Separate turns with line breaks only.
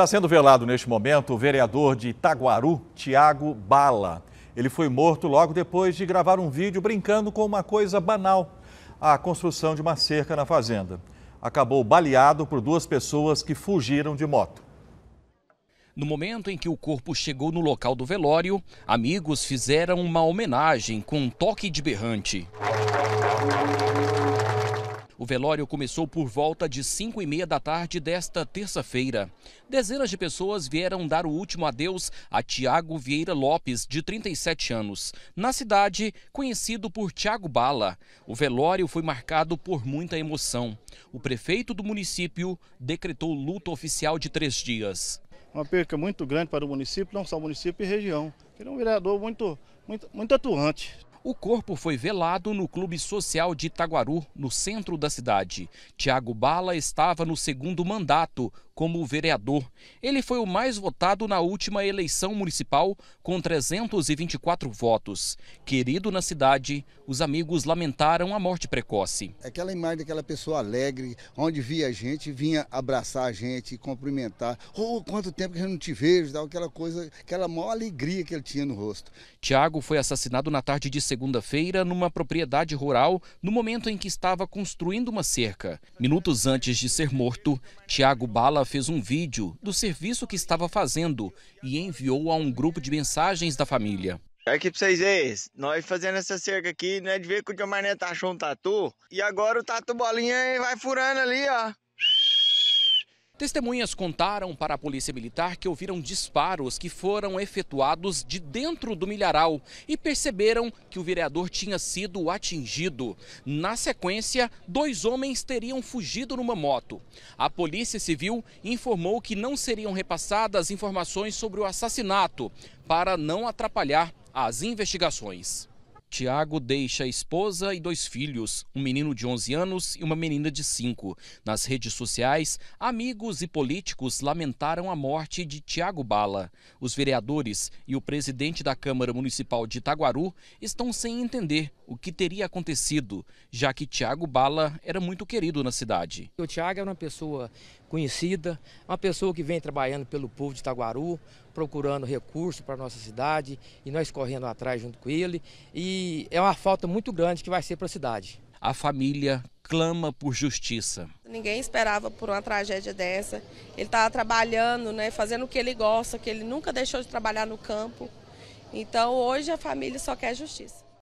Está sendo velado neste momento o vereador de Itaguaru, Tiago Bala. Ele foi morto logo depois de gravar um vídeo brincando com uma coisa banal, a construção de uma cerca na fazenda. Acabou baleado por duas pessoas que fugiram de moto. No momento em que o corpo chegou no local do velório, amigos fizeram uma homenagem com um toque de berrante. O velório começou por volta de 5 e meia da tarde desta terça-feira. Dezenas de pessoas vieram dar o último adeus a Tiago Vieira Lopes, de 37 anos, na cidade conhecido por Tiago Bala. O velório foi marcado por muita emoção. O prefeito do município decretou luto oficial de três dias uma perca muito grande para o município, não só o município e região. Ele é um vereador muito, muito, muito atuante. O corpo foi velado no Clube Social de Itaguaru, no centro da cidade. Tiago Bala estava no segundo mandato como vereador. Ele foi o mais votado na última eleição municipal, com 324 votos. Querido na cidade, os amigos lamentaram a morte precoce. Aquela imagem daquela pessoa alegre, onde via a gente, vinha abraçar a gente, cumprimentar. Oh, quanto tempo que eu não te vejo, tal, aquela coisa, aquela maior alegria que ele tinha no rosto. Tiago foi assassinado na tarde de segunda-feira numa propriedade rural, no momento em que estava construindo uma cerca. Minutos antes de ser morto, Tiago Bala fez um vídeo do serviço que estava fazendo e enviou a um grupo de mensagens da família.
Aqui pra vocês verem, nós fazendo essa cerca aqui, não é de ver que o Diomarné tá achou um tatu, e agora o tatu bolinha vai furando ali, ó.
Testemunhas contaram para a Polícia Militar que ouviram disparos que foram efetuados de dentro do milharal e perceberam que o vereador tinha sido atingido. Na sequência, dois homens teriam fugido numa moto. A Polícia Civil informou que não seriam repassadas informações sobre o assassinato para não atrapalhar as investigações. Tiago deixa a esposa e dois filhos, um menino de 11 anos e uma menina de 5. Nas redes sociais, amigos e políticos lamentaram a morte de Tiago Bala. Os vereadores e o presidente da Câmara Municipal de Itaguaru estão sem entender o que teria acontecido, já que Tiago Bala
era muito querido na cidade. O Tiago era uma pessoa conhecida, uma pessoa que vem trabalhando pelo povo de Itaguaru, procurando recursos para a nossa cidade e nós correndo atrás junto com ele. E é uma falta muito grande que vai ser para a cidade. A família clama por justiça.
Ninguém esperava por uma tragédia dessa. Ele estava tá trabalhando, né, fazendo o que ele gosta, que ele nunca deixou de trabalhar no campo. Então hoje a família só quer justiça.